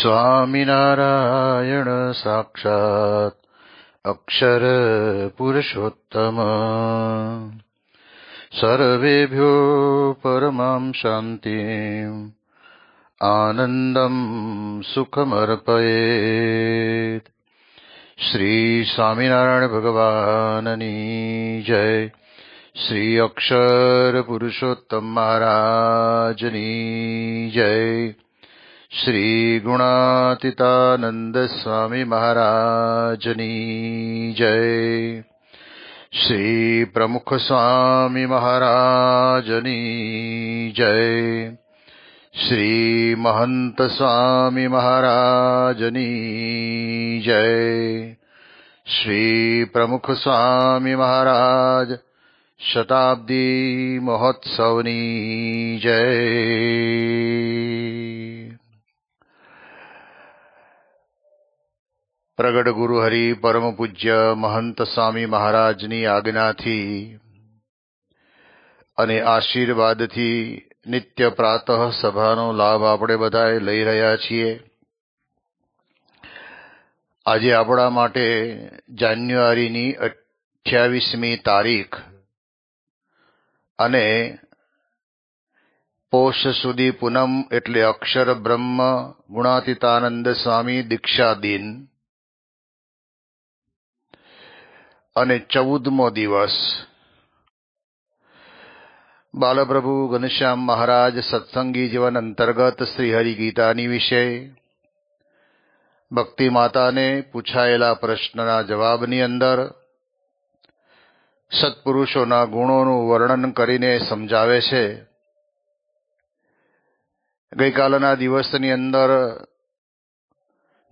સ્વામિનારાયણ સાક્ષાત અક્ષર પુરુષોત્તમ સર્વેભ્યો પરમામ શાંતિ આનંદમ સુખમર્પયે શ્રી સ્વામિનારાયણ ભગવાનની જય શ્રી અક્ષર પુરુષોત્તમ મહારાજની જય શ્રી મહારાજની જય શ્રી પ્રમુખ સ્વામી મહારાજની જય શ્રી મહંત સ્વામી મહારાજની જય શ્રી પ્રમુખ સ્વામી મહારાજ શતાબ્દી મહોત્સવની જય પ્રગટ ગુરુ હરિ પરમ પૂજ્ય મહંત સ્વામી મહારાજની આજ્ઞાથી અને આશીર્વાદથી નિત્ય પ્રાતઃ સભાનો લાભ આપણે બધાએ લઈ રહ્યા છીએ આજે આપણા માટે જાન્યુઆરીની અઠ્યાવીસમી તારીખ અને પોષ સુધી પૂનમ એટલે અક્ષર બ્રહ્મ ગુણાતીતાનંદ સ્વામી દીક્ષા દિન અને ચૌદમો દિવસ બાલપ્રભુ ઘનશ્યામ મહારાજ સત્સંગી જીવન અંતર્ગત શ્રી ગીતાની વિશે ભક્તિ માતાને પૂછાયેલા પ્રશ્નના જવાબની અંદર સત્પુરુષોના ગુણોનું વર્ણન કરીને સમજાવે છે ગઈકાલના દિવસની અંદર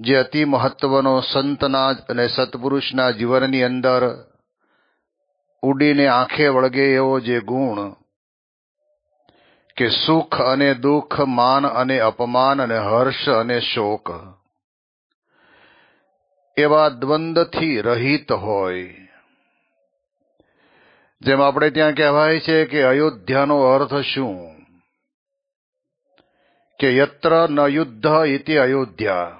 જે અતિ મહત્વનો સંતના અને સત્પુરુષના જીવનની અંદર ઉડીને આંખે વળગે એવો જે ગુણ કે સુખ અને દુઃખ માન અને અપમાન અને હર્ષ અને શોક એવા દ્વંદથી રહિત હોય જેમ આપણે ત્યાં કહેવાય છે કે અયોધ્યાનો અર્થ શું કે યત્ર ન યુદ્ધ ઇતિ અયોધ્યા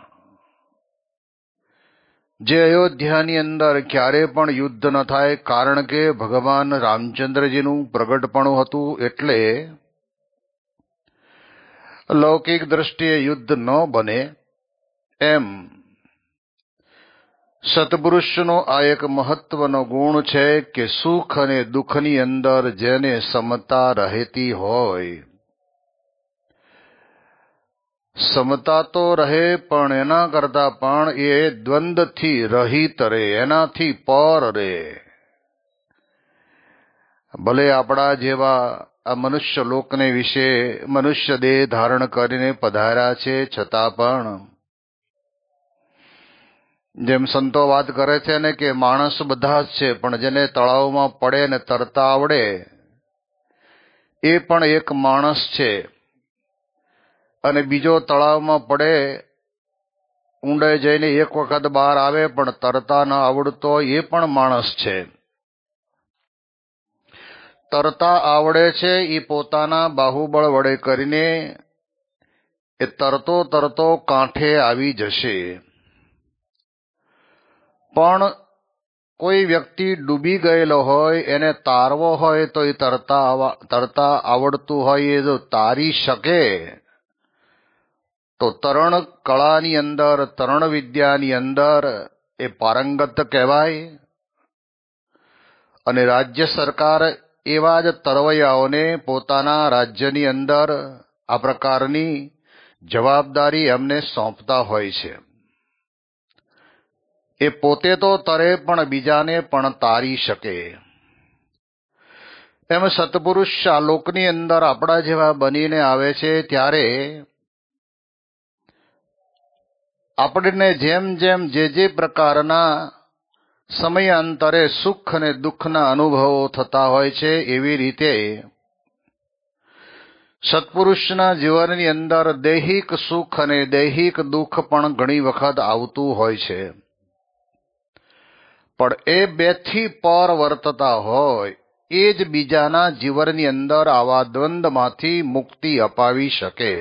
જે અયોધ્યાની અંદર ક્યારે પણ યુદ્ધ ન થાય કારણ કે ભગવાન રામચંદ્રજીનું પ્રગટપણું હતું એટલે લૌકિક દ્રષ્ટિએ યુદ્ધ ન બને એમ સત્પુરુષનો આ એક મહત્વનો ગુણ છે કે સુખ અને દુઃખની અંદર જેને સમતા રહેતી હોય સમતા તો રહે પણ એના કરતા પણ એ દ્વંદથી રહિત રહે એનાથી પર રહે ભલે આપણા જેવા આ મનુષ્ય લોકને વિશે મનુષ્ય દેહ ધારણ કરીને પધાર્યા છે છતાં પણ જેમ સંતો વાત કરે છે ને કે માણસ બધા જ છે પણ જેને તળાવમાં પડે ને તરતા આવડે એ પણ એક માણસ છે અને બીજો તળાવમાં પડે ઊંડે જઈને એક વખત બહાર આવે પણ તરતા ન આવડતો એ પણ માણસ છે તરતા આવડે છે એ પોતાના બાહુબળ વડે કરીને એ તરતો તરતો કાંઠે આવી જશે પણ કોઈ વ્યક્તિ ડૂબી ગયેલો હોય એને તારવો હોય તો એ તરતા તરતા આવડતું હોય એ જો તારી શકે તો તરણ કળાની અંદર તરણ વિદ્યાની અંદર એ પારંગત કહેવાય અને રાજ્ય સરકાર એવા જ તરવૈયાઓને પોતાના રાજ્યની અંદર આ પ્રકારની જવાબદારી એમને સોંપતા હોય છે એ પોતે તો તરે પણ બીજાને પણ તારી શકે એમ સત્પુરુષ આ લોકની અંદર આપણા જેવા બનીને આવે છે ત્યારે આપણને જેમ જેમ જે જે પ્રકારના સમયાંતરે સુખ અને દુઃખના અનુભવો થતા હોય છે એવી રીતે સત્પુરુષના જીવનની અંદર દૈહિક સુખ અને દૈહિક દુઃખ પણ ઘણી વખત આવતું હોય છે પણ એ બેથી પર વર્તતા હોય એ જ બીજાના જીવનની અંદર આવા દ્વંદમાંથી મુક્તિ અપાવી શકે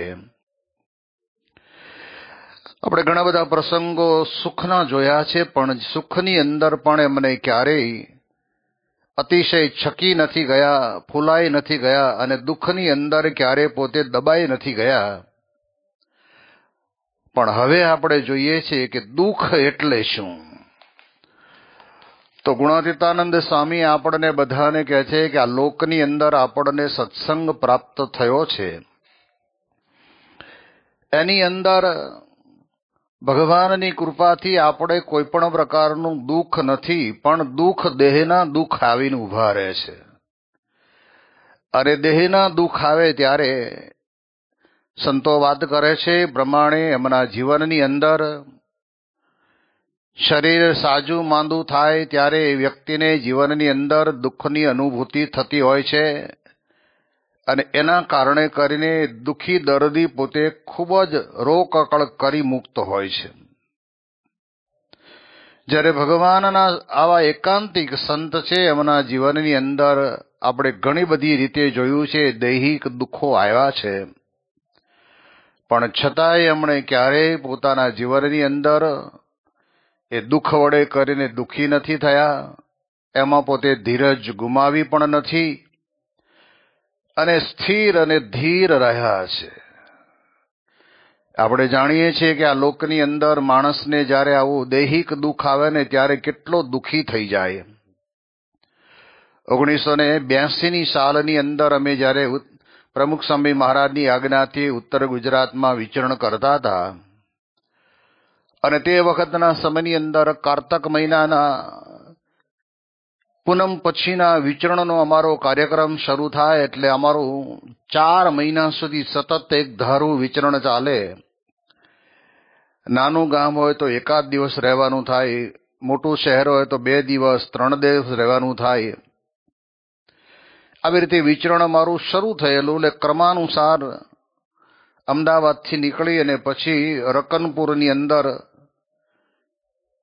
આપણે ઘણા બધા પ્રસંગો સુખના જોયા છે પણ સુખની અંદર પણ એમને ક્યારેય અતિશય છકી નથી ગયા ફૂલાઈ નથી ગયા અને દુઃખની અંદર ક્યારે પોતે દબાઈ નથી ગયા પણ હવે આપણે જોઈએ છીએ કે દુઃખ એટલે શું તો ગુણાતીતાનંદ સ્વામી આપણને બધાને કહે છે કે આ લોકની અંદર આપણને સત્સંગ પ્રાપ્ત થયો છે એની અંદર ભગવાનની કૃપાથી આપણે કોઈ પણ પ્રકારનું દુઃખ નથી પણ દુઃખ દેહના દુઃખ આવીને ઊભા રહે છે અને દેહના દુઃખ આવે ત્યારે સંતો વાત કરે છે પ્રમાણે એમના જીવનની અંદર શરીર સાજું માંદું થાય ત્યારે વ્યક્તિને જીવનની અંદર દુઃખની અનુભૂતિ થતી હોય છે અને એના કારણે કરીને દુઃખી દર્દી પોતે ખૂબ જ રોકકળ કરી મુક્ત હોય છે જ્યારે ભગવાનના આવા એકાંતિક સંત છે એમના જીવનની અંદર આપણે ઘણી બધી રીતે જોયું છે દૈહિક દુઃખો આવ્યા છે પણ છતાંય એમણે ક્યારેય પોતાના જીવનની અંદર એ દુઃખ વડે કરીને દુઃખી નથી થયા એમાં પોતે ધીરજ ગુમાવી પણ નથી અને સ્થિર અને ધીર રહ્યા છે આપણે જાણીએ છીએ કે આ લોકની અંદર માણસને જ્યારે આવું દૈહિક દુઃખ આવે ને ત્યારે કેટલો દુઃખી થઈ જાય ઓગણીસો ને બ્યાસીની સાલની અંદર અમે જ્યારે પ્રમુખ સ્વામી મહારાજની આજ્ઞાથી ઉત્તર ગુજરાતમાં વિચરણ કરતા હતા અને તે વખતના સમયની અંદર કારતક મહિનાના પૂનમ પછીના વિચરણનો અમારો કાર્યક્રમ શરૂ થાય એટલે અમારું ચાર મહિના સુધી સતત એક ધારું વિચરણ ચાલે નાનું ગામ હોય તો એકાદ દિવસ રહેવાનું થાય મોટું શહેર હોય તો બે દિવસ ત્રણ દિવસ રહેવાનું થાય આવી રીતે વિચરણ અમારું શરૂ થયેલું એટલે ક્રમાનુસાર અમદાવાદથી નીકળી અને પછી રકનપુરની અંદર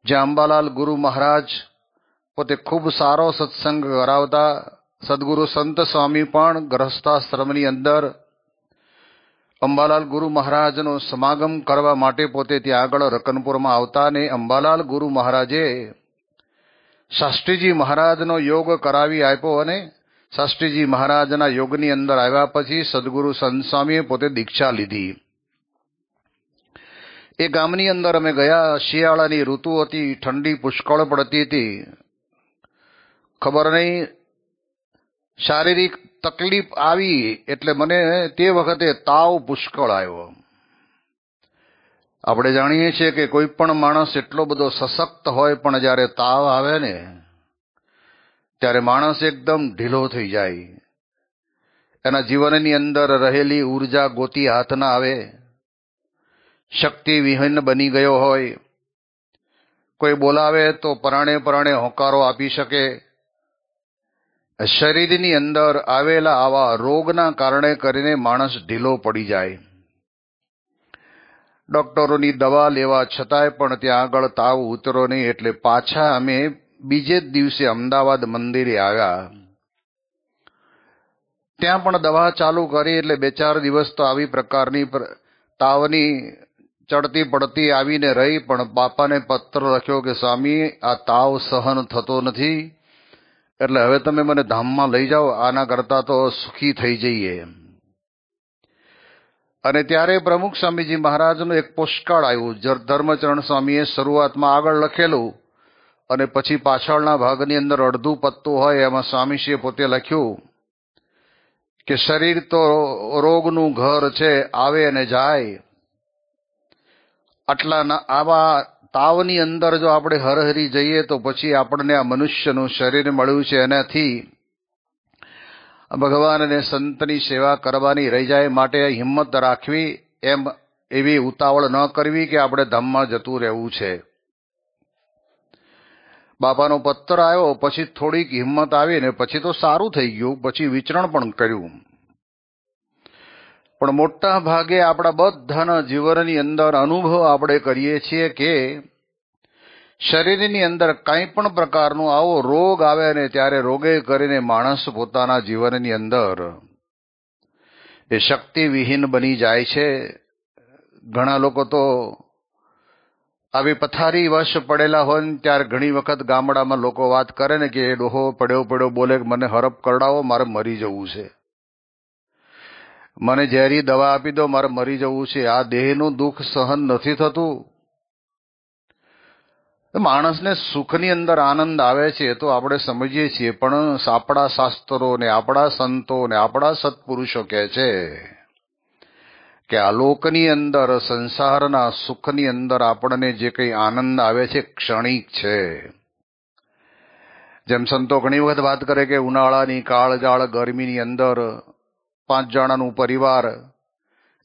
જ્યાં અંબાલાલ ગુરુ મહારાજ પોતે ખૂબ સારો સત્સંગ કરાવતા સદગુરુ સંત સ્વામી પણ ગ્રહસ્થાશ્રમની અંદર અંબાલાલ ગુરુ મહારાજનો સમાગમ કરવા માટે પોતે ત્યાં આગળ રકનપુરમાં આવતા ને અંબાલાલ ગુરુ મહારાજે શાસ્ત્રીજી મહારાજનો યોગ કરાવી આપ્યો અને શાસ્ત્રીજી મહારાજના યોગની અંદર આવ્યા પછી સદગુરુ સંતસ્વામીએ પોતે દીક્ષા લીધી એ ગામની અંદર અમે ગયા શિયાળાની ઋતુ હતી ઠંડી પુષ્કળ પડતી હતી ખબર નહીં શારીરિક તકલીફ આવી એટલે મને તે વખતે તાવ પુષ્કળ આવ્યો આપણે જાણીએ છીએ કે કોઈ પણ માણસ એટલો બધો સશક્ત હોય પણ જ્યારે તાવ આવે ને ત્યારે માણસ એકદમ ઢીલો થઈ જાય એના જીવનની અંદર રહેલી ઉર્જા ગોતી હાથ ના આવે શક્તિ વિહીન બની ગયો હોય કોઈ બોલાવે તો પરાણે પરાણે હોકારો આપી શકે શરીરની અંદર આવેલા આવા રોગના કારણે કરીને માણસ ઢીલો પડી જાય ડોક્ટરોની દવા લેવા છતાંય પણ ત્યાં આગળ તાવ ઉતરો નહીં એટલે પાછા અમે બીજે જ દિવસે અમદાવાદ મંદિરે આવ્યા ત્યાં પણ દવા ચાલુ કરી એટલે બે ચાર દિવસ તો આવી પ્રકારની તાવની ચડતી પડતી આવીને રહી પણ બાપાને પત્ર લખ્યો કે સ્વામી આ તાવ સહન થતો નથી એટલે હવે તમે મને ધામમાં લઈ જાઓ આના કરતા તો સુખી થઈ જઈએ એમ અને ત્યારે પ્રમુખ સ્વામીજી મહારાજનું એક પુષ્કળ આવ્યું ધર્મચરણ સ્વામીએ શરૂઆતમાં આગળ લખેલું અને પછી પાછળના ભાગની અંદર અડધું પત્તું હોય એમાં સ્વામીશ્રીએ પોતે લખ્યું કે શરીર તો રોગનું ઘર છે આવે અને જાય આટલા આવા તાવની અંદર જો આપણે હરહરી જઈએ તો પછી આપણને આ મનુષ્યનું શરીર મળ્યું છે એનાથી ભગવાનને સંતની સેવા કરવાની રહી જાય માટે હિંમત રાખવી એમ એવી ઉતાવળ ન કરવી કે આપણે ધામમાં જતું રહેવું છે બાપાનો પત્ર આવ્યો પછી થોડીક હિંમત આવી ને પછી તો સારું થઈ ગયું પછી વિચરણ પણ કર્યું પણ મોટા ભાગે આપણા બધાના જીવનની અંદર અનુભવ આપણે કરીએ છીએ કે શરીરની અંદર કંઈ પણ પ્રકારનો આવો રોગ આવે ને ત્યારે રોગે કરીને માણસ પોતાના જીવનની અંદર એ શક્તિવિહીન બની જાય છે ઘણા લોકો તો આવી પથારી વશ પડેલા હોય ને ત્યારે ઘણી વખત ગામડામાં લોકો વાત કરે ને કે એ ડોહો પડ્યો પડ્યો બોલે મને હરપ કરડાવો મારે મરી જવું છે મને ઝેરી દવા આપી દો મારે મરી જવું છે આ દેહનું દુઃખ સહન નથી થતું માણસને સુખની અંદર આનંદ આવે છે તો આપણે સમજીએ છીએ પણ આપણા શાસ્ત્રો ને આપણા સંતો ને આપણા સત્પુરુષો કહે છે કે આ લોકની અંદર સંસારના સુખની અંદર આપણને જે કંઈ આનંદ આવે છે ક્ષણિક છે જેમ સંતો ઘણી વખત વાત કરે કે ઉનાળાની કાળજાળ ગરમીની અંદર પાંચ જણાનું પરિવાર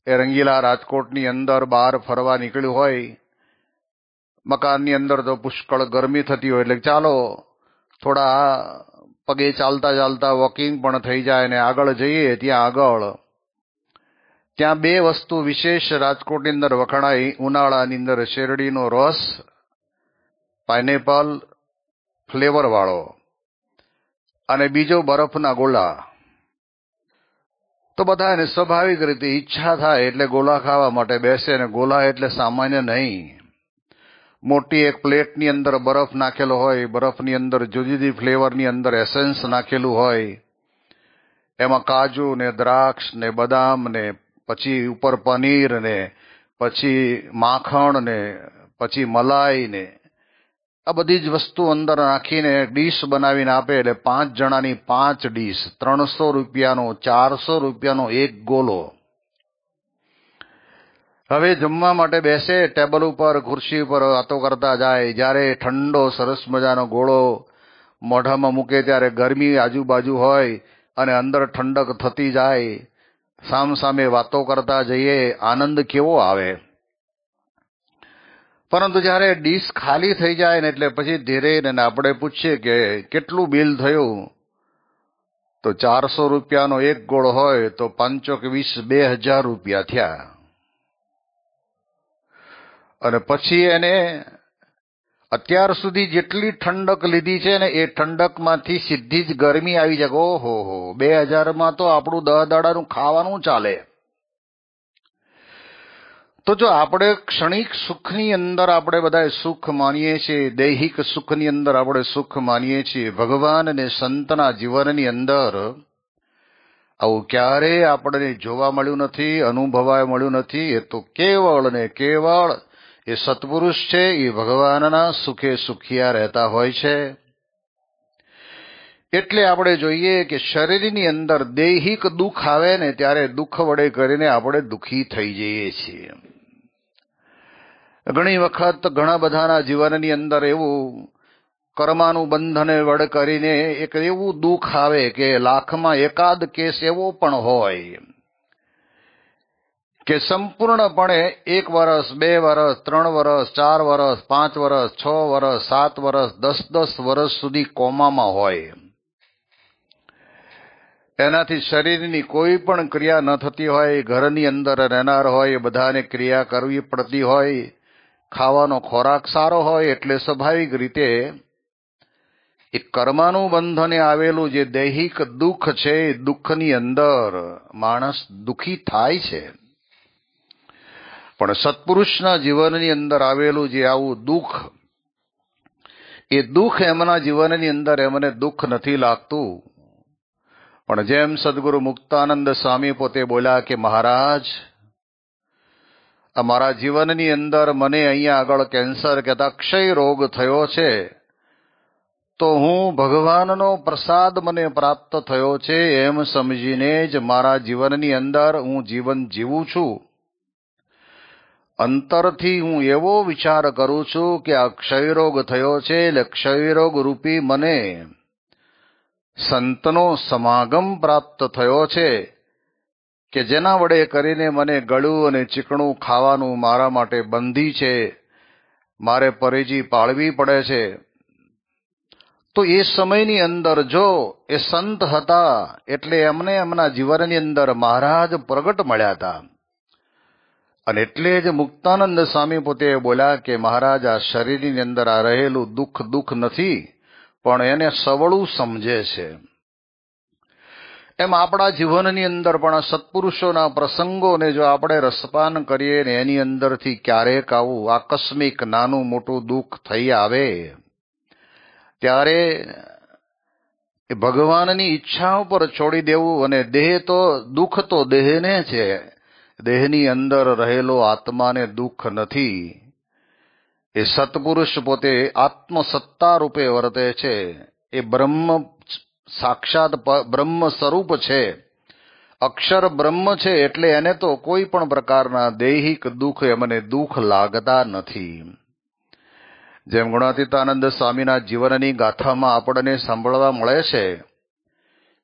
એ રંગીલા રાજકોટની અંદર બહાર ફરવા નીકળ્યું હોય મકાનની અંદર તો પુષ્કળ ગરમી થતી હોય એટલે ચાલો થોડા પગે ચાલતા ચાલતા વોકિંગ પણ થઈ જાય ને આગળ જઈએ ત્યાં આગળ ત્યાં બે વસ્તુ વિશેષ રાજકોટની અંદર વખણાઈ ઉનાળાની અંદર શેરડીનો રસ પાઇનેપલ ફ્લેવરવાળો અને બીજો બરફના ગોળા તો એને સ્વાભાવિક રીતે ઈચ્છા થાય એટલે ગોલા ખાવા માટે બેસે અને ગોલા એટલે સામાન્ય નહીં મોટી એક પ્લેટની અંદર બરફ નાખેલો હોય બરફની અંદર જુદી જુદી ફ્લેવરની અંદર એસેન્સ નાખેલું હોય એમાં કાજુ ને દ્રાક્ષ ને બદામ ને પછી ઉપર પનીર ને પછી માખણ ને પછી મલાઈ ને આ બધી જ વસ્તુ અંદર નાખીને ડીશ બનાવીને આપે એટલે પાંચ જણાની પાંચ ડીશ ત્રણસો રૂપિયાનો ચારસો રૂપિયાનો એક ગોલો હવે જમવા માટે બેસે ટેબલ ઉપર ખુરશી ઉપર વાતો કરતા જાય જ્યારે ઠંડો સરસ મજાનો ગોળો મોઢામાં મૂકે ત્યારે ગરમી આજુબાજુ હોય અને અંદર ઠંડક થતી જાય સામસામે વાતો કરતા જઈએ આનંદ કેવો આવે પરંતુ જ્યારે ડીશ ખાલી થઈ જાય ને એટલે પછી ધીરે ને આપણે પૂછીએ કે કેટલું બિલ થયું તો ચારસો રૂપિયાનો એક ગોળ હોય તો પાંચો કે વીસ બે હજાર રૂપિયા થયા અને પછી એને અત્યાર સુધી જેટલી ઠંડક લીધી છે ને એ ઠંડકમાંથી સીધી જ ગરમી આવી જાય ઓહો હો બે હજારમાં તો આપણું દહ દાડાનું ખાવાનું ચાલે તો જો આપણે ક્ષણિક સુખની અંદર આપણે બધા સુખ માનીએ છીએ દૈહિક સુખની અંદર આપણે સુખ માનીએ છીએ ભગવાન અને સંતના જીવનની અંદર આવું ક્યારેય આપણને જોવા મળ્યું નથી અનુભવાય મળ્યું નથી એ તો કેવળ ને કેવળ એ સત્પુરુષ છે એ ભગવાનના સુખે સુખિયા રહેતા હોય છે એટલે આપણે જોઈએ કે શરીરની અંદર દૈહિક દુઃખ આવે ને ત્યારે દુઃખ વડે કરીને આપણે દુઃખી થઈ જઈએ છીએ ઘણી વખત ઘણા બધાના જીવનની અંદર એવું કર્માનું બંધને વડ કરીને એક એવું દુઃખ આવે કે લાખમાં એકાદ કેસ એવો પણ હોય કે સંપૂર્ણપણે એક વર્ષ બે વર્ષ ત્રણ વર્ષ ચાર વર્ષ પાંચ વર્ષ છ વર્ષ સાત વર્ષ દસ દસ વર્ષ સુધી કોમામાં હોય એનાથી શરીરની કોઈ પણ ક્રિયા ન થતી હોય ઘરની અંદર રહેનાર હોય બધાને ક્રિયા કરવી પડતી હોય ખાવાનો ખોરાક સારો હોય એટલે સ્વાભાવિક રીતે એ કર્માનું બંધને આવેલું જે દૈહિક દુઃખ છે એ દુઃખની અંદર માણસ દુઃખી થાય છે પણ સત્પુરુષના જીવનની અંદર આવેલું જે આવું દુઃખ એ દુઃખ એમના જીવનની અંદર એમને દુઃખ નથી લાગતું પણ જેમ સદગુરુ મુક્તાનંદ સ્વામી પોતે બોલ્યા કે મહારાજ મારા જીવનની અંદર મને અહીંયા આગળ કેન્સર કે ક્ષય રોગ થયો છે તો હું ભગવાનનો પ્રસાદ મને પ્રાપ્ત થયો છે એમ સમજીને જ મારા જીવનની અંદર હું જીવન જીવું છું અંતરથી હું એવો વિચાર કરું છું કે આ ક્ષયરોગ થયો છે એટલે ક્ષયરોગ રૂપી મને સંતનો સમાગમ પ્રાપ્ત થયો છે કે જેના વડે કરીને મને ગળું અને ચીકણું ખાવાનું મારા માટે બંધી છે મારે પરેજી પાળવી પડે છે તો એ સમયની અંદર જો એ સંત હતા એટલે એમને એમના જીવનની અંદર મહારાજ પ્રગટ મળ્યા હતા અને એટલે જ મુક્તાનંદ સ્વામી પોતે બોલ્યા કે મહારાજ આ શરીરની અંદર આ રહેલું દુઃખ દુઃખ નથી પણ એને સવળું સમજે છે એમ આપણા જીવનની અંદર પણ સત્પુરુષોના પ્રસંગોને જો આપણે રસપાન કરીએ ને એની અંદરથી ક્યારેક આવું આકસ્મિક નાનું મોટું દુઃખ થઈ આવે ત્યારે એ ભગવાનની ઈચ્છા ઉપર છોડી દેવું અને દેહ તો દુઃખ તો દેહને છે દેહની અંદર રહેલો આત્માને દુઃખ નથી એ સત્પુરુષ પોતે આત્મસત્તા રૂપે વર્તે છે એ બ્રહ્મ સાક્ષાત બ્રહ્મ સ્વરૂપ છે અક્ષર બ્રહ્મ છે એટલે એને તો કોઈ પણ પ્રકારના દૈહિક દુઃખ એમને દુઃખ લાગતા નથી જેમ ગુણાતીતાનંદ સ્વામીના જીવનની ગાથામાં આપણને સાંભળવા મળે છે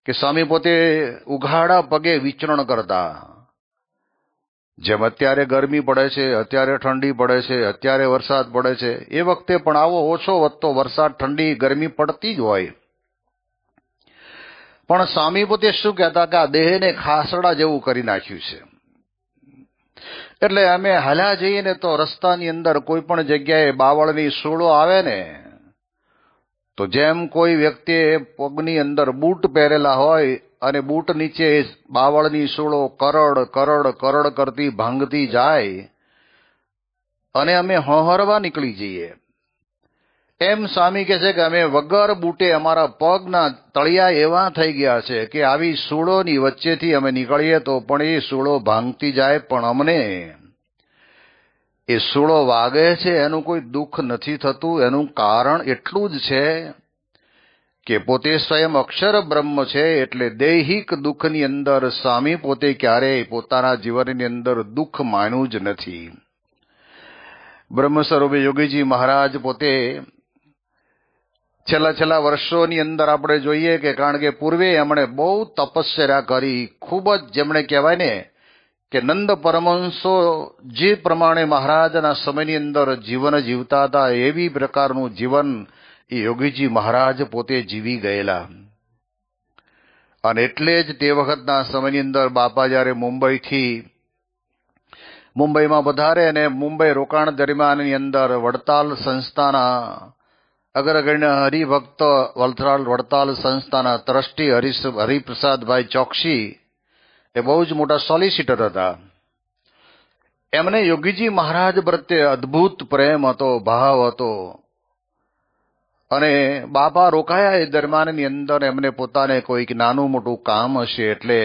કે સ્વામી પોતે ઉઘાડા પગે વિચરણ કરતા જેમ અત્યારે ગરમી પડે છે અત્યારે ઠંડી પડે છે અત્યારે વરસાદ પડે છે એ વખતે પણ આવો ઓછો વધતો વરસાદ ઠંડી ગરમી પડતી જ હોય પણ સ્વામી પોતે શું કહેતા કે આ દેહને ખાસડા જેવું કરી નાખ્યું છે એટલે અમે હાલ્યા જઈએ ને તો રસ્તાની અંદર કોઈ પણ જગ્યાએ બાવળની સોળો આવે ને તો જેમ કોઈ વ્યક્તિએ પગની અંદર બૂટ પહેરેલા હોય અને બૂટ નીચે બાવળની સોળો કરડ કરડ કરડ કરતી ભાંગતી જાય અને અમે હોહરવા નીકળી જઈએ એમ સ્વામી કહે છે કે અમે વગર બૂટે અમારા પગના તળિયા એવા થઈ ગયા છે કે આવી સૂળોની વચ્ચેથી અમે નીકળીએ તો પણ એ સૂળો ભાંગતી જાય પણ અમને એ સૂળો વાગે છે એનું કોઈ દુઃખ નથી થતું એનું કારણ એટલું જ છે કે પોતે સ્વયં અક્ષર બ્રહ્મ છે એટલે દૈહિક દુઃખની અંદર સ્વામી પોતે ક્યારેય પોતાના જીવનની અંદર દુઃખ માન્યું જ નથી બ્રહ્મ સ્વરૂપે યોગીજી મહારાજ પોતે છેલ્લા છેલ્લા વર્ષોની અંદર આપણે જોઈએ કે કારણ કે પૂર્વે એમણે બહુ તપસ્યા કરી ખૂબ જ જેમણે કહેવાય ને કે નંદ પરમહંસો જે પ્રમાણે મહારાજના સમયની અંદર જીવન જીવતા હતા એવી પ્રકારનું જીવન એ યોગીજી મહારાજ પોતે જીવી ગયેલા અને એટલે જ તે વખતના સમયની અંદર બાપા જ્યારે મુંબઈથી મુંબઈમાં વધારે અને મુંબઈ રોકાણ દરમિયાનની અંદર વડતાલ સંસ્થાના અગ્રગણ્ય હરિભક્ત વલથરાળ વડતાલ સંસ્થાના ટ્રસ્ટી હરીશ હરિપ્રસાદભાઈ ચોકસી એ બહુ જ મોટા સોલિસિટર હતા એમને યોગીજી મહારાજ પ્રત્યે અદ્ભુત પ્રેમ હતો ભાવ હતો અને બાપા રોકાયા એ દરમિયાનની અંદર એમને પોતાને કોઈક નાનું મોટું કામ હશે એટલે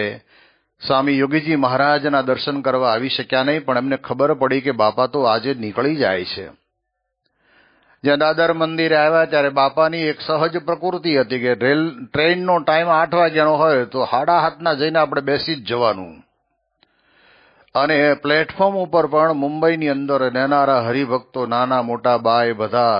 સ્વામી યોગીજી મહારાજના દર્શન કરવા આવી શક્યા નહીં પણ એમને ખબર પડી કે બાપા તો આજે નીકળી જાય છે જ્યાં દાદર મંદિરે આવ્યા ત્યારે બાપાની એક સહજ પ્રકૃતિ હતી કે રેલ ટ્રેનનો ટાઈમ આઠ વાગ્યાનો હોય તો હાડા હાથના જઈને આપણે બેસી જ જવાનું અને પ્લેટફોર્મ ઉપર પણ મુંબઈની અંદર રહેનારા હરિભક્તો નાના મોટા બાય બધા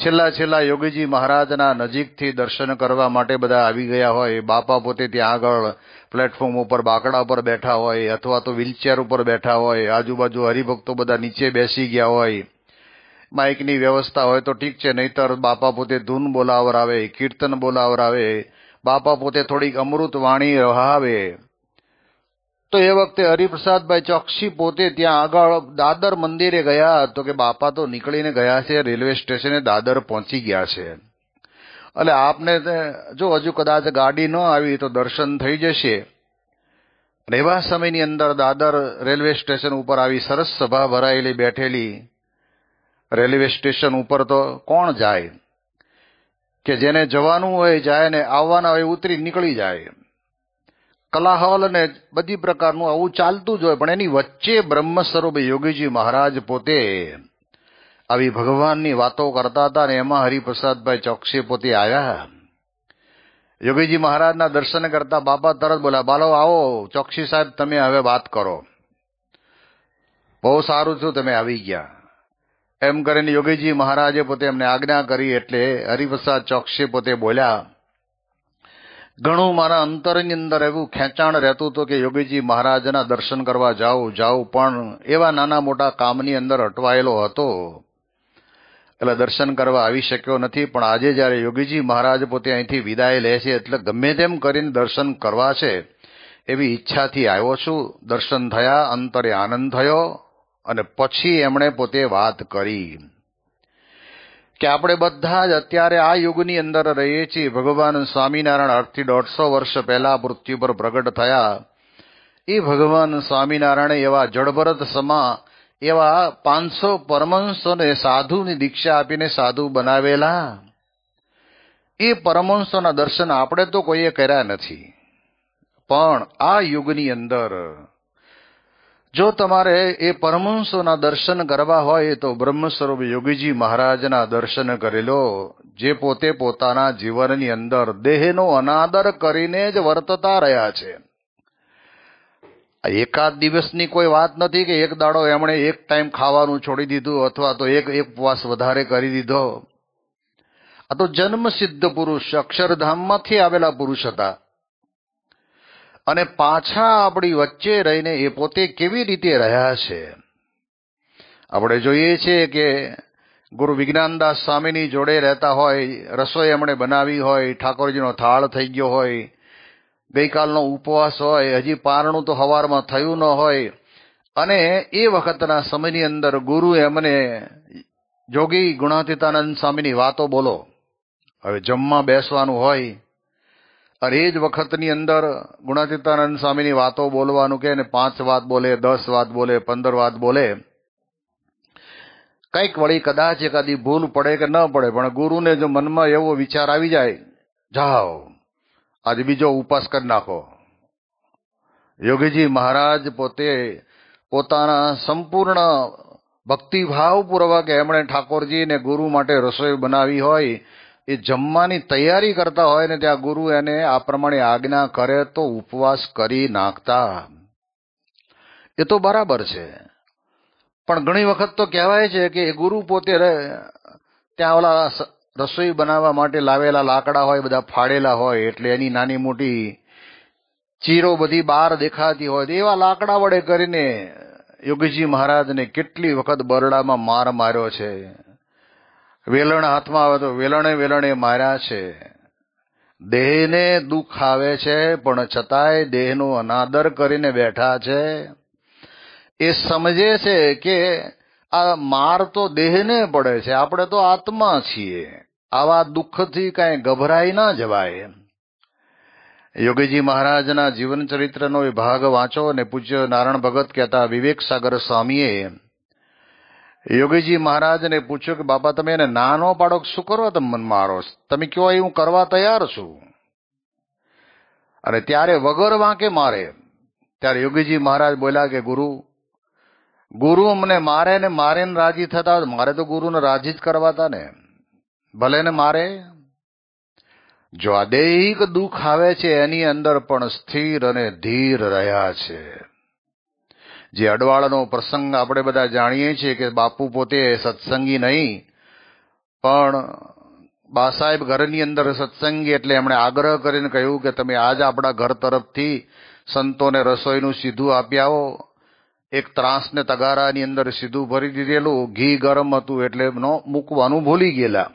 છેલ્લા છેલ્લા યોગીજી મહારાજના નજીકથી દર્શન કરવા માટે બધા આવી ગયા હોય બાપા પોતે ત્યાં આગળ પ્લેટફોર્મ ઉપર બાકડા ઉપર બેઠા હોય અથવા તો વ્હીલચેર ઉપર બેઠા હોય આજુબાજુ હરિભક્તો બધા નીચે બેસી ગયા હોય માઇકની વ્યવસ્થા હોય તો ઠીક છે નહીતર બાપા પોતે ધૂન બોલાવરાવે કીર્તન બોલાવરાવે બાપા પોતે થોડીક અમૃત વાણી રહાવે તો એ વખતે હરિપ્રસાદભાઈ ચોકસી પોતે ત્યાં આગળ દાદર મંદિરે ગયા તો કે બાપા તો નીકળીને ગયા છે રેલવે સ્ટેશને દાદર પહોંચી ગયા છે એટલે આપને જો હજુ કદાચ ગાડી ન આવી તો દર્શન થઈ જશે રહેવા સમયની અંદર દાદર રેલવે સ્ટેશન ઉપર આવી સરસ સભા ભરાયેલી બેઠેલી રેલવે સ્ટેશન ઉપર તો કોણ જાય કે જેને જવાનું હોય જાય ને આવવાના હોય ઉતરી નીકળી જાય કલાહલ ને બધી પ્રકારનું આવું ચાલતું જ હોય પણ એની વચ્ચે બ્રહ્મ સ્વરૂપ યોગીજી મહારાજ પોતે આવી ભગવાનની વાતો કરતા હતા ને એમાં હરિપ્રસાદભાઈ ચોકસી પોતે આવ્યા યોગીજી મહારાજના દર્શન કરતા બાપા તરત બોલા બાલો આવો ચોકસી સાહેબ તમે હવે વાત કરો બહુ સારું છું તમે આવી ગયા એમ કરીને યોગીજી મહારાજે પોતે એમને આજ્ઞા કરી એટલે હરિપ્રસાદ ચોકસી પોતે બોલ્યા ઘણું મારા અંતરની અંદર એવું ખેંચાણ રહેતું હતું કે યોગીજી મહારાજના દર્શન કરવા જાઉં જાઉં પણ એવા નાના મોટા કામની અંદર અટવાયેલો હતો એટલે દર્શન કરવા આવી શક્યો નથી પણ આજે જ્યારે યોગીજી મહારાજ પોતે અહીંથી વિદાય લે છે એટલે ગમે તેમ કરીને દર્શન કરવા છે એવી ઈચ્છાથી આવ્યો છું દર્શન થયા અંતરે આનંદ થયો અને પછી એમણે પોતે વાત કરી કે આપણે બધા જ અત્યારે આ યુગની અંદર રહીએ છીએ ભગવાન સ્વામિનારાયણ આજથી દોઢસો વર્ષ પહેલા પૃથ્વી પર પ્રગટ થયા એ ભગવાન સ્વામિનારાયણે એવા જળભરત સમા એવા પાંચસો પરમહંસોને સાધુની દીક્ષા આપીને સાધુ બનાવેલા એ પરમહંસોના દર્શન આપણે તો કોઈએ કર્યા નથી પણ આ યુગની અંદર જો તમારે એ પરમહંસોના દર્શન કરવા હોય તો બ્રહ્મ સ્વરૂપ યોગીજી મહારાજના દર્શન કરી લો જે પોતે પોતાના જીવનની અંદર દેહનો અનાદર કરીને જ વર્તતા રહ્યા છે એકાદ દિવસની કોઈ વાત નથી કે એક દાડો એમણે એક ટાઈમ ખાવાનું છોડી દીધું અથવા તો એક એક ઉપવાસ વધારે કરી દીધો આ તો જન્મ સિદ્ધ પુરુષ અક્ષરધામમાંથી આવેલા પુરુષ હતા અને પાછા આપણી વચ્ચે રહીને એ પોતે કેવી રીતે રહ્યા છે આપણે જોઈએ છીએ કે ગુરુ વિજ્ઞાનદાસ સ્વામીની જોડે રહેતા હોય રસોઈ એમણે બનાવી હોય ઠાકોરજીનો થાળ થઈ ગયો હોય ગઈકાલનો ઉપવાસ હોય હજી પારણું તો હવારમાં થયું ન હોય અને એ વખતના સમયની અંદર ગુરુ એમને જોગી ગુણાતીતાનંદ સ્વામીની વાતો બોલો હવે જમવા બેસવાનું હોય અરે જ વખતની અંદર ગુણાતીતાનંદ સ્વામીની વાતો બોલવાનું કે પાંચ વાત બોલે દસ વાત બોલે પંદર વાત બોલે કંઈક વળી કદાચ એકાદી ભૂલ પડે કે ન પડે પણ ગુરુને જો મનમાં એવો વિચાર આવી જાય જાઓ આજે બીજો ઉપવાસ કરી નાખો યોગીજી મહારાજ પોતે પોતાના સંપૂર્ણ ભક્તિભાવપૂર્વક એમણે ઠાકોરજી ને ગુરુ માટે રસોઈ બનાવી હોય એ જમવાની તૈયારી કરતા હોય ને ત્યાં ગુરુ એને આ પ્રમાણે આજ્ઞા કરે તો ઉપવાસ કરી નાખતા એ તો બરાબર છે પણ ઘણી વખત તો કહેવાય છે કે ગુરુ પોતે ત્યાં ઓલા રસોઈ બનાવવા માટે લાવેલા લાકડા હોય બધા ફાડેલા હોય એટલે એની નાની મોટી ચીરો બધી બહાર દેખાતી હોય એવા લાકડા વડે કરીને યોગીજી મહારાજને કેટલી વખત બરડામાં માર માર્યો છે વેલણ હાથમાં આવે તો વેલણે વેલણે માર્યા છે દેહને દુઃખ આવે છે પણ છતાંય દેહનો અનાદર કરીને બેઠા છે એ સમજે છે કે આ માર તો દેહને પડે છે આપણે તો આત્મા છીએ આવા દુઃખથી કાંઈ ગભરાઈ ના જવાય યોગીજી મહારાજના જીવન ચરિત્રનો એ ભાગ વાંચો અને પૂજ્ય નારાયણ ભગત કહેતા વિવેક સાગર સ્વામીએ યોગીજી મહારાજને પૂછ્યું કે બાબા તમે એને નાનો પાડો શું કરવા તમે મન મારો તમે કયો એ હું કરવા તૈયાર છું અને ત્યારે વગર વાંકે મારે ત્યારે યોગીજી મહારાજ બોલ્યા કે ગુરુ ગુરુ અમને મારે ને મારે ને રાજી થતા મારે તો ગુરુને રાજી જ કરવાતા ને ભલે ને મારે જો આ દૈહિક દુઃખ આવે છે એની અંદર પણ સ્થિર અને ધીર રહ્યા છે જે અડવાળનો પ્રસંગ આપણે બધા જાણીએ છીએ કે બાપુ પોતે સત્સંગી નહીં પણ બા સાહેબ ઘરની અંદર સત્સંગી એટલે એમણે આગ્રહ કરીને કહ્યું કે તમે આજ આપણા ઘર તરફથી સંતોને રસોઈનું સીધું આપી આવો એક ત્રાસને તગારાની અંદર સીધું ભરી દીધેલું ઘી ગરમ હતું એટલે એમનો મૂકવાનું ભૂલી ગયેલા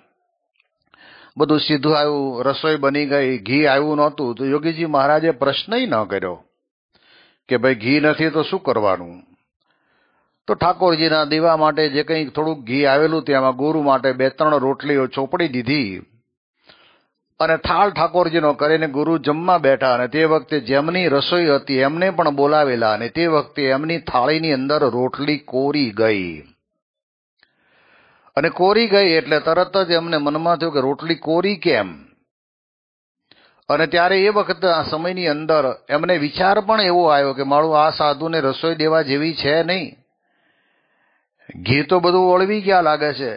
બધું સીધું આવ્યું રસોઈ બની ગઈ ઘી આવ્યું નહોતું તો યોગીજી મહારાજે પ્રશ્નય ન કર્યો કે ભાઈ ઘી નથી તો શું કરવાનું તો ઠાકોરજીના દીવા માટે જે કંઈ થોડુંક ઘી આવેલું તેમાં ગુરુ માટે બે ત્રણ રોટલીઓ ચોપડી દીધી અને થાળ ઠાકોરજીનો કરીને ગુરુ જમવા બેઠા અને તે વખતે જેમની રસોઈ હતી એમને પણ બોલાવેલા અને તે વખતે એમની થાળીની અંદર રોટલી કોરી ગઈ અને કોરી ગઈ એટલે તરત જ એમને મનમાં થયું કે રોટલી કોરી કેમ અને ત્યારે એ વખત સમયની અંદર એમને વિચાર પણ એવો આવ્યો કે મારું આ સાધુને રસોઈ દેવા જેવી છે નહીં ઘી તો બધું ઓળવી ગયા લાગે છે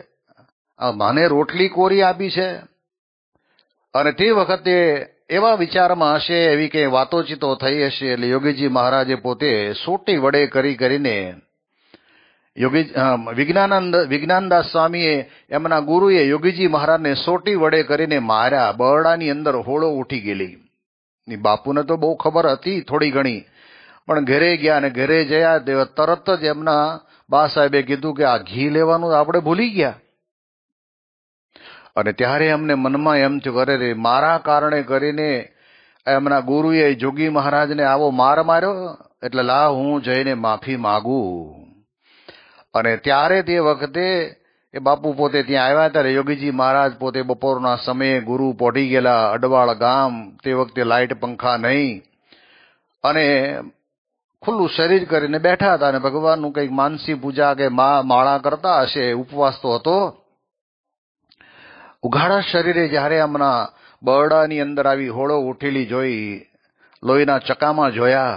મને રોટલી કોરી આપી છે અને તે વખતે એવા વિચારમાં હશે એવી કંઈ વાતોચીતો થઈ હશે એટલે યોગીજી મહારાજે પોતે સોટી વડે કરી કરીને યોગી વિજ્ઞાનંદ વિજ્ઞાનદાસ સ્વામીએ એમના ગુરુએ યોગીજી મહારાજને સોટી વડે કરીને માર્યા બરડાની અંદર હોળો ઉઠી ગયેલી ની બાપુને તો બહુ ખબર હતી થોડી ઘણી પણ ઘરે ગયા અને ઘરે જયા તે તરત જ એમના બા સાહેબે કીધું કે આ ઘી લેવાનું આપણે ભૂલી ગયા અને ત્યારે અમને મનમાં એમ થયું કરે રે મારા કારણે કરીને એમના ગુરુએ જોગી મહારાજને આવો માર માર્યો એટલે લા હું જઈને માફી માગું અને ત્યારે તે વખતે એ બાપુ પોતે ત્યાં આવ્યા ત્યારે યોગીજી મહારાજ પોતે બપોરના સમયે ગુરુ પોઢી ગયેલા અડવાળ ગામ તે વખતે લાઇટ પંખા નહીં અને ખુલ્લું શરીર કરીને બેઠા હતા અને ભગવાનનું કંઈક માનસી પૂજા કે મા માળા કરતા હશે ઉપવાસ તો હતો ઉઘાડા શરીરે જ્યારે હમણાં બરડાની અંદર આવી હોળો ઉઠેલી જોઈ લોહીના ચકામાં જોયા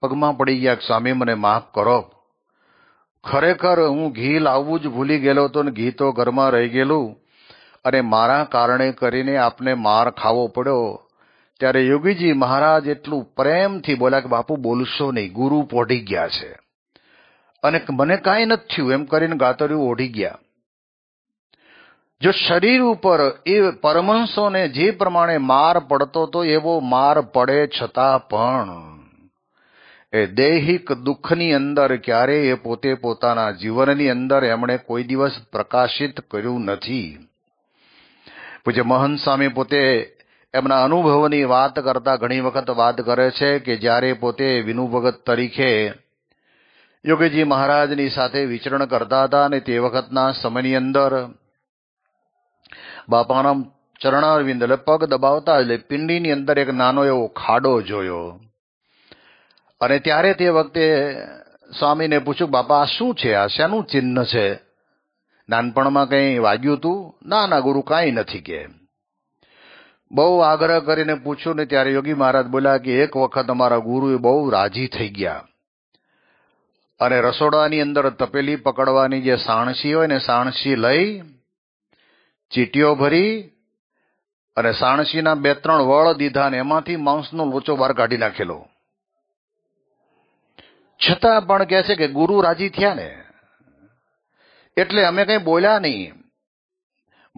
પગમાં પડી ગયા સ્વામી મને માફ કરો ખરેખર હું ઘી લાવવું જ ભૂલી ગયેલો હતો ને ઘી તો ઘરમાં રહી ગયેલું અને મારા કારણે કરીને આપને માર ખાવો પડ્યો ત્યારે યોગીજી મહારાજ એટલું પ્રેમથી બોલ્યા કે બાપુ બોલશો નહીં ગુરુ પોઢી ગયા છે અને મને કાંઈ નથી થયું એમ કરીને ગાતર્યું ઓઢી ગયા જો શરીર ઉપર એ પરમહંસોને જે પ્રમાણે માર પડતો તો એવો માર પડે છતાં પણ એ દૈહિક દુઃખની અંદર ક્યારેય એ પોતે પોતાના જીવનની અંદર એમણે કોઈ દિવસ પ્રકાશિત કર્યું નથી પૂજ્ય મહંત સ્વામી પોતે એમના અનુભવની વાત કરતા ઘણી વખત વાત કરે છે કે જ્યારે પોતે વિનુભગત તરીકે યોગીજી મહારાજની સાથે વિચરણ કરતા હતા અને તે વખતના સમયની અંદર બાપાના ચરણારવિંદ એટલે પગ દબાવતા એટલે પિંડીની અંદર એક નાનો એવો ખાડો જોયો અને ત્યારે તે વખતે સ્વામીને પૂછ્યું બાપા આ શું છે આ શેનું ચિહ્ન છે નાનપણમાં કંઈ વાગ્યું હતું ના ના ગુરુ કાંઈ નથી કે બહુ આગ્રહ કરીને પૂછ્યું ને ત્યારે યોગી મહારાજ બોલ્યા કે એક વખત અમારા ગુરુએ બહુ રાજી થઈ ગયા અને રસોડાની અંદર તપેલી પકડવાની જે સાણસી હોય ને સાણસી લઈ ચીટીઓ ભરી અને સાણસીના બે ત્રણ વળ દીધા ને એમાંથી માંસનો લોચો બહાર કાઢી નાખેલો છતાં પણ કહે છે કે ગુરુ રાજી થયા ને એટલે અમે કંઈ બોલ્યા નહીં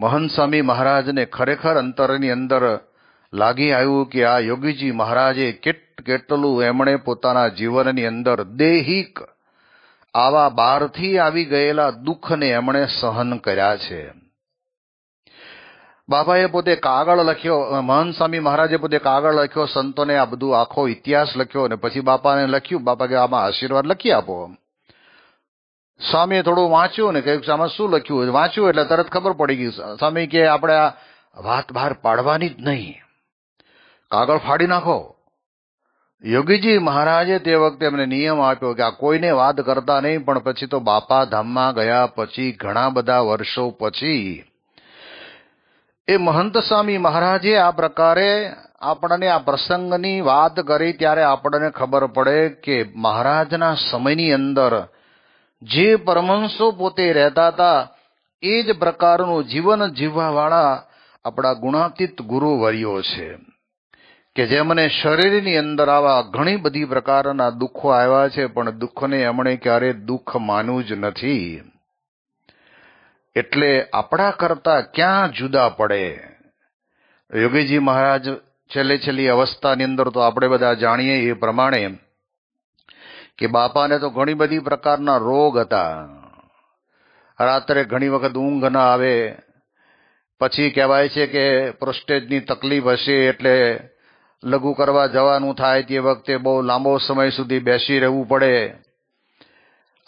મહંત મહારાજને ખરેખર અંતરની અંદર લાગી આવ્યું કે આ યોગીજી મહારાજે કેટ કેટલું એમણે પોતાના જીવનની અંદર દેહિક આવા બહારથી આવી ગયેલા દુઃખને એમણે સહન કર્યા છે બાબાએ પોતે કાગળ લખ્યો મહન સ્વામી મહારાજે પોતે કાગળ લખ્યો સંતોને આ બધું આખો ઇતિહાસ લખ્યો અને પછી બાપાને લખ્યું બાપા કે આમાં આશીર્વાદ લખી આપો સ્વામીએ થોડું વાંચ્યું ને કહ્યું આમાં શું લખ્યું વાંચ્યું એટલે તરત ખબર પડી ગઈ સ્વામી કે આપણે આ વાત બહાર પાડવાની જ નહીં કાગળ ફાડી નાખો યોગીજી મહારાજે તે વખતે એમને નિયમ આપ્યો કે આ કોઈને વાત કરતા નહીં પણ પછી તો બાપા ધામમાં ગયા પછી ઘણા બધા વર્ષો પછી એ મહંત સ્વામી મહારાજે આ પ્રકારે આપણને આ પ્રસંગની વાત કરી ત્યારે આપણને ખબર પડે કે મહારાજના સમયની અંદર જે પરમહંસો પોતે રહેતા હતા એ જ પ્રકારનું જીવન જીવવાવાળા આપણા ગુણાતીત ગુરુવર્યો છે કે જેમને શરીરની અંદર આવા ઘણી બધી પ્રકારના દુઃખો આવ્યા છે પણ દુઃખને એમણે ક્યારેય દુઃખ માન્યું જ નથી એટલે આપણા કરતા ક્યાં જુદા પડે યોગીજી મહારાજ છેલ્લે છેલ્લી અવસ્થાની અંદર તો આપણે બધા જાણીએ એ પ્રમાણે કે બાપાને તો ઘણી બધી પ્રકારના રોગ હતા રાત્રે ઘણી વખત ઊંઘ ના આવે પછી કહેવાય છે કે પ્રોસ્ટેજની તકલીફ હશે એટલે લઘુ કરવા જવાનું થાય તે વખતે બહુ લાંબો સમય સુધી બેસી રહેવું પડે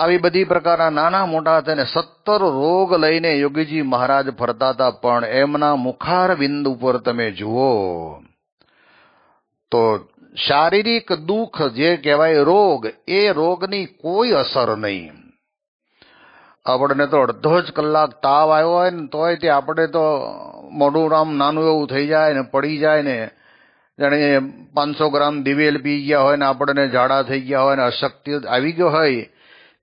આવી બધી પ્રકારના નાના મોટા તેને સત્તર રોગ લઈને યોગીજી મહારાજ ફરતા હતા પણ એમના મુખાર બિંદુ ઉપર તમે જુઓ તો શારીરિક દુઃખ જે કહેવાય રોગ એ રોગની કોઈ અસર નહીં આપણને તો અડધો જ કલાક તાવ આવ્યો હોય ને તોય તે આપણે તો મોઢું રામ નાનું એવું થઈ જાય ને પડી જાય ને જાણે પાંચસો ગ્રામ દિવેલ પી ગયા હોય ને આપણને ઝાડા થઈ ગયા હોય ને અશક્તિ આવી ગયો હોય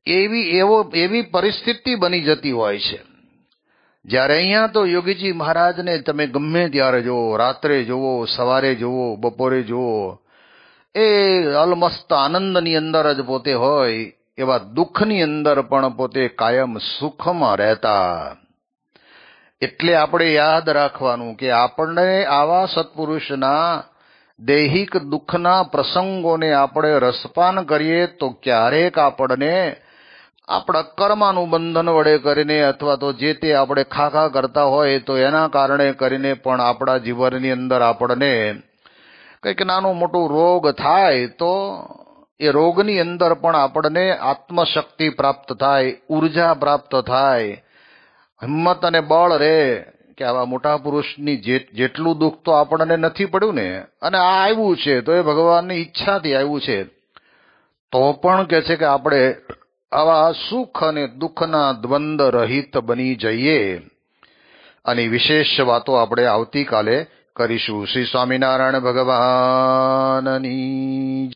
એવી એવો એવી પરિસ્થિતિ બની જતી હોય છે જ્યારે અહીંયા તો યોગીજી મહારાજને તમે ગમે ત્યારે જુઓ રાત્રે જુઓ સવારે જુઓ બપોરે જુઓ એ અલમસ્ત આનંદની અંદર જ પોતે હોય એવા દુઃખની અંદર પણ પોતે કાયમ સુખમાં રહેતા એટલે આપણે યાદ રાખવાનું કે આપણને આવા સત્પુરુષના દૈહિક દુઃખના પ્રસંગોને આપણે રસપાન કરીએ તો ક્યારેક આપણને આપણા કર્માનું બંધન વડે કરીને અથવા તો જે તે આપણે ખાખા કરતા હોય તો એના કારણે કરીને પણ આપણા જીવનની અંદર આપણને કંઈક નાનું મોટું રોગ થાય તો એ રોગની અંદર પણ આપણને આત્મશક્તિ પ્રાપ્ત થાય ઉર્જા પ્રાપ્ત થાય હિંમત અને બળ રહે કે આવા મોટા પુરુષની જેટલું દુઃખ તો આપણને નથી પડ્યું ને અને આ આવ્યું છે તો એ ભગવાનની ઈચ્છાથી આવ્યું છે તો પણ કે છે કે આપણે આવા સુખ અને દુઃખના દ્વંદ રહિત બની જઈએ અને વિશેષ વાતો આપણે આવતીકાલે કરીશું શ્રી સ્વામિનારાયણ ભગવાનની